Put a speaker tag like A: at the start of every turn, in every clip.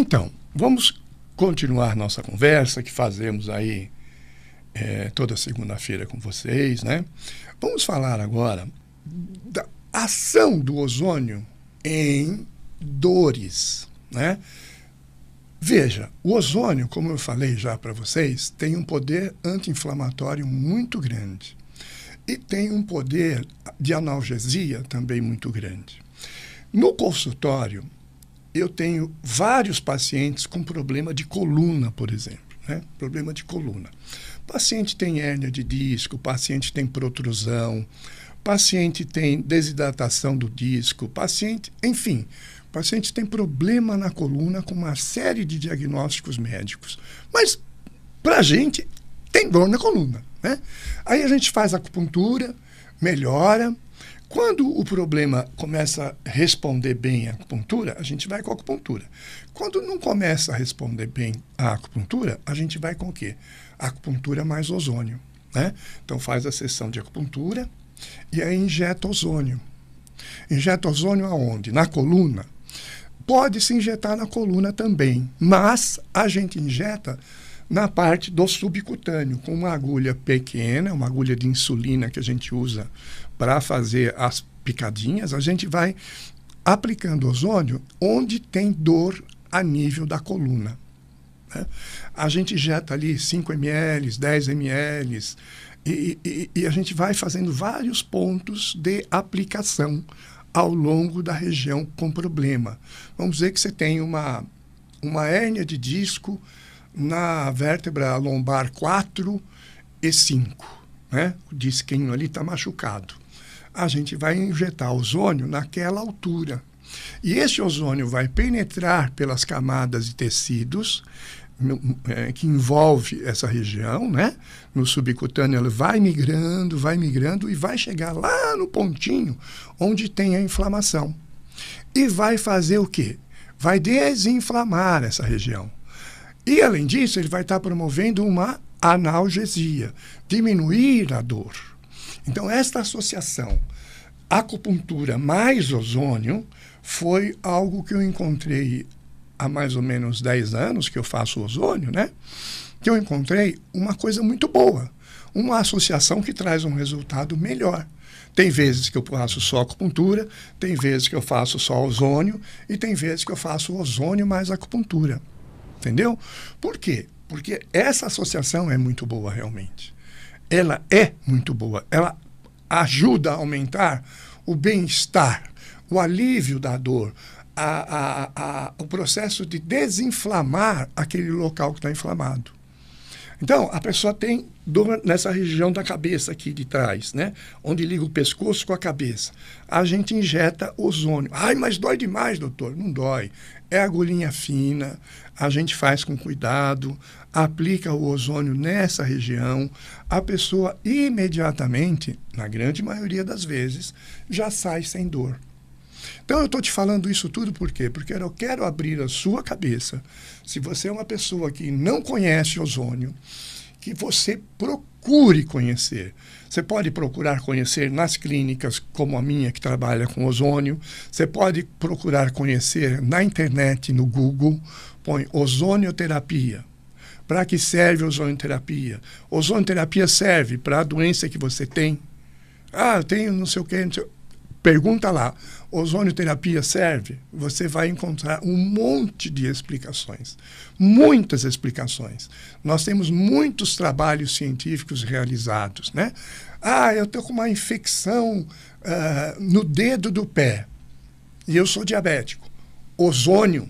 A: Então, vamos continuar nossa conversa que fazemos aí é, toda segunda-feira com vocês, né? Vamos falar agora da ação do ozônio em dores, né? Veja, o ozônio, como eu falei já para vocês, tem um poder anti-inflamatório muito grande e tem um poder de analgesia também muito grande. No consultório, eu tenho vários pacientes com problema de coluna, por exemplo, né? problema de coluna. Paciente tem hérnia de disco, paciente tem protrusão, paciente tem desidratação do disco, paciente, enfim, paciente tem problema na coluna com uma série de diagnósticos médicos. Mas para a gente tem dor na coluna, né? Aí a gente faz acupuntura, melhora, quando o problema começa a responder bem à acupuntura, a gente vai com a acupuntura. Quando não começa a responder bem à acupuntura, a gente vai com o quê? acupuntura mais ozônio. Né? Então faz a sessão de acupuntura e aí injeta ozônio. Injeta ozônio aonde? Na coluna. Pode se injetar na coluna também, mas a gente injeta na parte do subcutâneo, com uma agulha pequena, uma agulha de insulina que a gente usa para fazer as picadinhas, a gente vai aplicando ozônio onde tem dor a nível da coluna. Né? A gente injeta ali 5 ml, 10 ml, e, e, e, a gente vai fazendo vários pontos de aplicação ao longo da região com problema. Vamos dizer que você tem uma, uma hérnia de disco na vértebra lombar 4 e 5. Né? O disquinho ali está machucado a gente vai injetar ozônio naquela altura. E esse ozônio vai penetrar pelas camadas de tecidos é, que envolve essa região, né? No subcutâneo ele vai migrando, vai migrando e vai chegar lá no pontinho onde tem a inflamação. E vai fazer o quê? Vai desinflamar essa região. E além disso, ele vai estar promovendo uma analgesia, diminuir a dor. Então, esta associação acupuntura mais ozônio foi algo que eu encontrei há mais ou menos 10 anos que eu faço ozônio, né? Que eu encontrei uma coisa muito boa, uma associação que traz um resultado melhor. Tem vezes que eu faço só acupuntura, tem vezes que eu faço só ozônio e tem vezes que eu faço ozônio mais acupuntura. Entendeu? Por quê? Porque essa associação é muito boa realmente ela é muito boa. Ela ajuda a aumentar o bem-estar, o alívio da dor, a, a, a, o processo de desinflamar aquele local que está inflamado. Então, a pessoa tem dor nessa região da cabeça aqui de trás, né? Onde liga o pescoço com a cabeça. A gente injeta ozônio. Ai, mas dói demais, doutor. Não dói. É agulhinha fina, a gente faz com cuidado, aplica o ozônio nessa região, a pessoa imediatamente, na grande maioria das vezes, já sai sem dor. Então eu estou te falando isso tudo por quê? Porque eu quero abrir a sua cabeça. Se você é uma pessoa que não conhece ozônio, que você procure conhecer. Você pode procurar conhecer nas clínicas, como a minha, que trabalha com ozônio. Você pode procurar conhecer na internet, no Google, põe ozonioterapia. Para que serve a ozonioterapia? Ozonioterapia serve para a doença que você tem. Ah, eu tenho não sei o não sei o que Pergunta lá, ozonioterapia serve? Você vai encontrar um monte de explicações, muitas explicações. Nós temos muitos trabalhos científicos realizados, né? Ah, eu estou com uma infecção uh, no dedo do pé e eu sou diabético. Ozônio,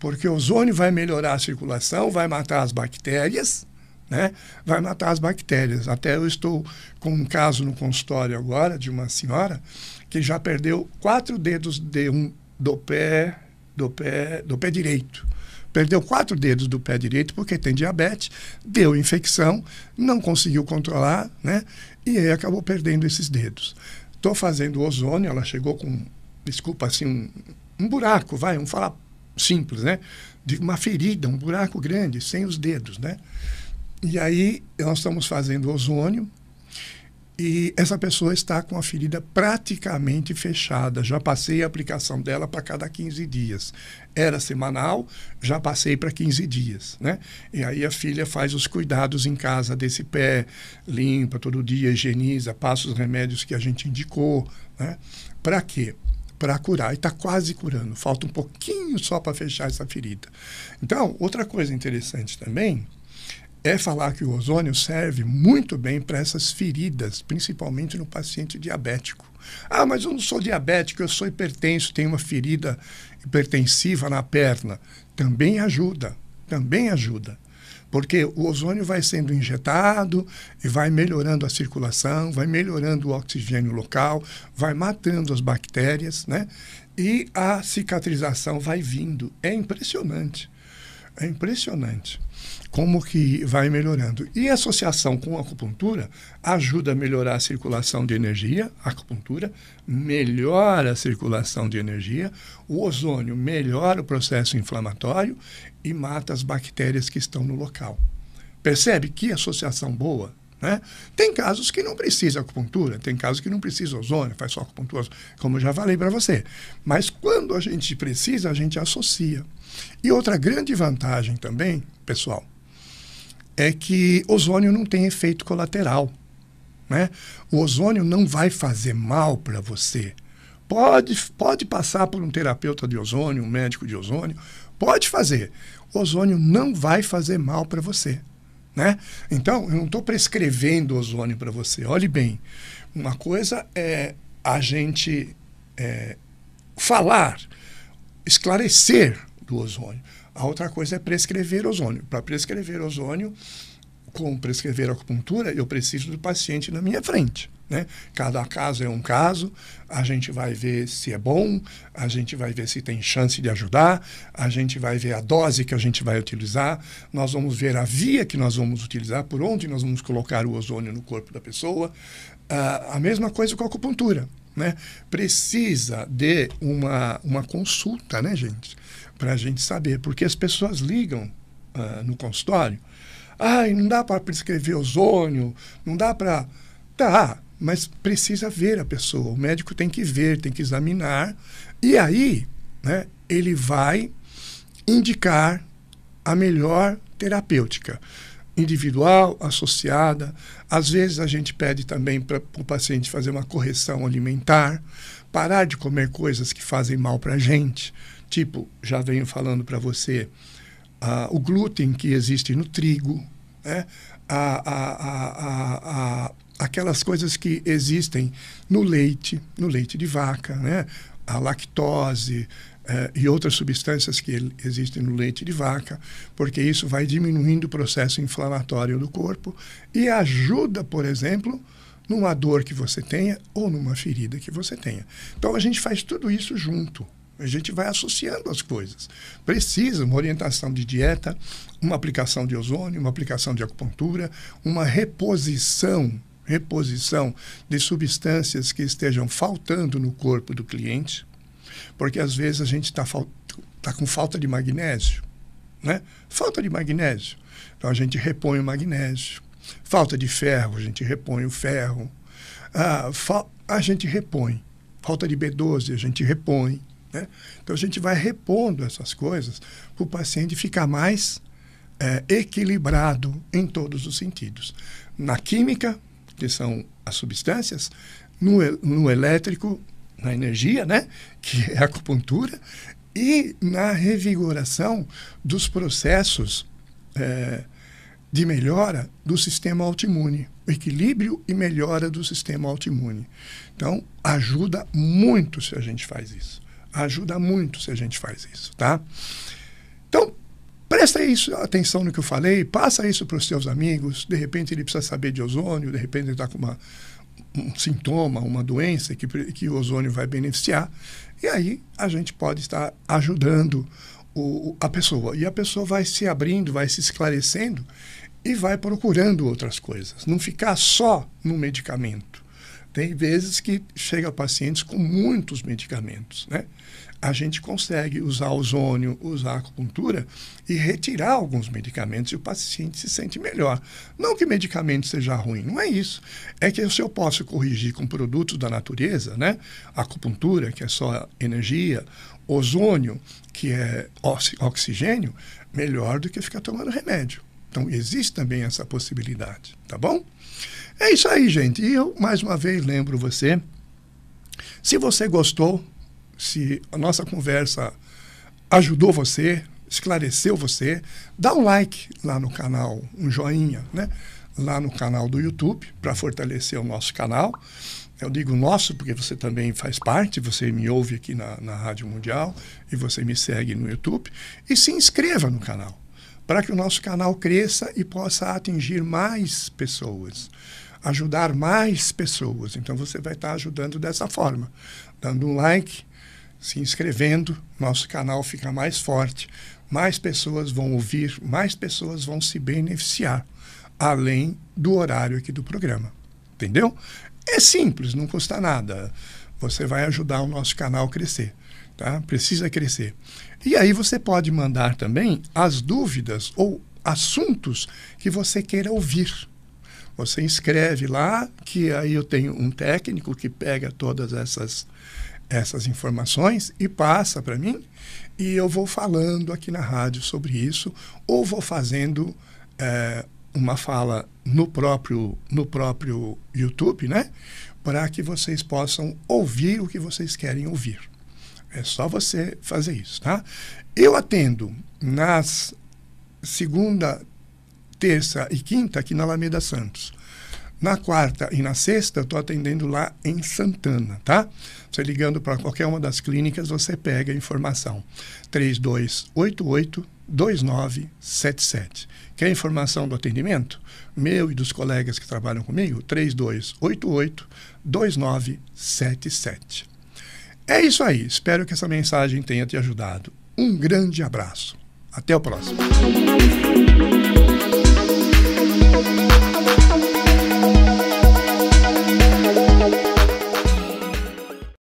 A: porque o ozônio vai melhorar a circulação, vai matar as bactérias né, vai matar as bactérias. Até eu estou com um caso no consultório agora de uma senhora que já perdeu quatro dedos de um, do pé, do pé, do pé direito. Perdeu quatro dedos do pé direito porque tem diabetes, deu infecção, não conseguiu controlar, né? E aí acabou perdendo esses dedos. Estou fazendo ozônio, ela chegou com, desculpa assim, um, um buraco, vai, vamos falar simples, né? De uma ferida, um buraco grande, sem os dedos, né? E aí nós estamos fazendo ozônio e essa pessoa está com a ferida praticamente fechada. Já passei a aplicação dela para cada 15 dias. Era semanal, já passei para 15 dias, né? E aí a filha faz os cuidados em casa desse pé, limpa todo dia, higieniza, passa os remédios que a gente indicou, né? Para quê? para curar. E está quase curando. Falta um pouquinho só para fechar essa ferida. Então, outra coisa interessante também é falar que o ozônio serve muito bem para essas feridas, principalmente no paciente diabético. Ah, mas eu não sou diabético, eu sou hipertenso, tenho uma ferida hipertensiva na perna. Também ajuda, também ajuda. Porque o ozônio vai sendo injetado e vai melhorando a circulação, vai melhorando o oxigênio local, vai matando as bactérias, né? E a cicatrização vai vindo. É impressionante. É impressionante como que vai melhorando. E a associação com a acupuntura ajuda a melhorar a circulação de energia, a acupuntura melhora a circulação de energia, o ozônio melhora o processo inflamatório e mata as bactérias que estão no local. Percebe que associação boa? Né? Tem casos que não precisa acupuntura, tem casos que não precisa ozônio, faz só acupuntura, como já falei para você. Mas quando a gente precisa, a gente associa. E outra grande vantagem também, pessoal, é que ozônio não tem efeito colateral. Né? O ozônio não vai fazer mal para você. Pode, pode passar por um terapeuta de ozônio, um médico de ozônio, pode fazer. O ozônio não vai fazer mal para você. Né? Então, eu não estou prescrevendo ozônio para você. Olhe bem, uma coisa é a gente é, falar, esclarecer do ozônio. A outra coisa é prescrever ozônio. Para prescrever ozônio, como prescrever acupuntura, eu preciso do paciente na minha frente. Né? Cada caso é um caso, a gente vai ver se é bom, a gente vai ver se tem chance de ajudar, a gente vai ver a dose que a gente vai utilizar, nós vamos ver a via que nós vamos utilizar, por onde nós vamos colocar o ozônio no corpo da pessoa. Ah, a mesma coisa com a acupuntura. Né? Precisa de uma, uma consulta, né, gente? Para a gente saber, porque as pessoas ligam ah, no consultório. Ai, não dá para prescrever ozônio, não dá para. Tá, mas precisa ver a pessoa. O médico tem que ver, tem que examinar. E aí, né, ele vai indicar a melhor terapêutica individual, associada. Às vezes a gente pede também para o paciente fazer uma correção alimentar, parar de comer coisas que fazem mal para a gente. Tipo, já venho falando para você, uh, o glúten que existe no trigo, né? a, a, a, a aquelas coisas que existem no leite, no leite de vaca, né? a lactose eh, e outras substâncias que existem no leite de vaca, porque isso vai diminuindo o processo inflamatório do corpo e ajuda, por exemplo, numa dor que você tenha ou numa ferida que você tenha. Então a gente faz tudo isso junto. A gente vai associando as coisas. Precisa uma orientação de dieta, uma aplicação de ozônio, uma aplicação de acupuntura, uma reposição reposição de substâncias que estejam faltando no corpo do cliente, porque às vezes a gente está tá com falta de magnésio, né? Falta de magnésio. Então a gente repõe o magnésio. Falta de ferro, a gente repõe o ferro. Ah, a gente repõe. Falta de B12, a gente repõe. Né? Então a gente vai repondo essas coisas para o paciente ficar mais é, equilibrado em todos os sentidos. Na química, que são as substâncias, no, no elétrico, na energia, né, que é a acupuntura, e na revigoração dos processos é, de melhora do sistema autoimune, o equilíbrio e melhora do sistema autoimune. Então, ajuda muito se a gente faz isso. Ajuda muito se a gente faz isso, tá? Então, presta isso, atenção no que eu falei, passa isso para os seus amigos. De repente ele precisa saber de ozônio, de repente ele está com uma, um sintoma, uma doença que, que o ozônio vai beneficiar. E aí a gente pode estar ajudando o, a pessoa. E a pessoa vai se abrindo, vai se esclarecendo e vai procurando outras coisas. Não ficar só no medicamento. Tem vezes que chega pacientes com muitos medicamentos, né? a gente consegue usar ozônio, usar acupuntura e retirar alguns medicamentos e o paciente se sente melhor. Não que medicamento seja ruim, não é isso. É que se eu posso corrigir com produtos da natureza, né? Acupuntura, que é só energia, ozônio, que é oxigênio, melhor do que ficar tomando remédio. Então, existe também essa possibilidade, tá bom? É isso aí, gente. E eu, mais uma vez, lembro você. Se você gostou se a nossa conversa ajudou você, esclareceu você, dá um like lá no canal, um joinha, né? Lá no canal do YouTube, para fortalecer o nosso canal. Eu digo nosso, porque você também faz parte, você me ouve aqui na, na Rádio Mundial e você me segue no YouTube. E se inscreva no canal, para que o nosso canal cresça e possa atingir mais pessoas ajudar mais pessoas. Então você vai estar ajudando dessa forma, dando um like, se inscrevendo, nosso canal fica mais forte, mais pessoas vão ouvir, mais pessoas vão se beneficiar, além do horário aqui do programa. Entendeu? É simples, não custa nada. Você vai ajudar o nosso canal a crescer, tá? Precisa crescer. E aí você pode mandar também as dúvidas ou assuntos que você queira ouvir você inscreve lá, que aí eu tenho um técnico que pega todas essas, essas informações e passa para mim, e eu vou falando aqui na rádio sobre isso, ou vou fazendo é, uma fala no próprio, no próprio YouTube, né? Para que vocês possam ouvir o que vocês querem ouvir. É só você fazer isso, tá? Eu atendo nas segunda, terça e quinta aqui na Alameda Santos. Na quarta e na sexta, eu estou atendendo lá em Santana, tá? Você ligando para qualquer uma das clínicas, você pega a informação. 3288-2977. Quer informação do atendimento? Meu e dos colegas que trabalham comigo? 3288-2977. É isso aí. Espero que essa mensagem tenha te ajudado. Um grande abraço. Até o próximo.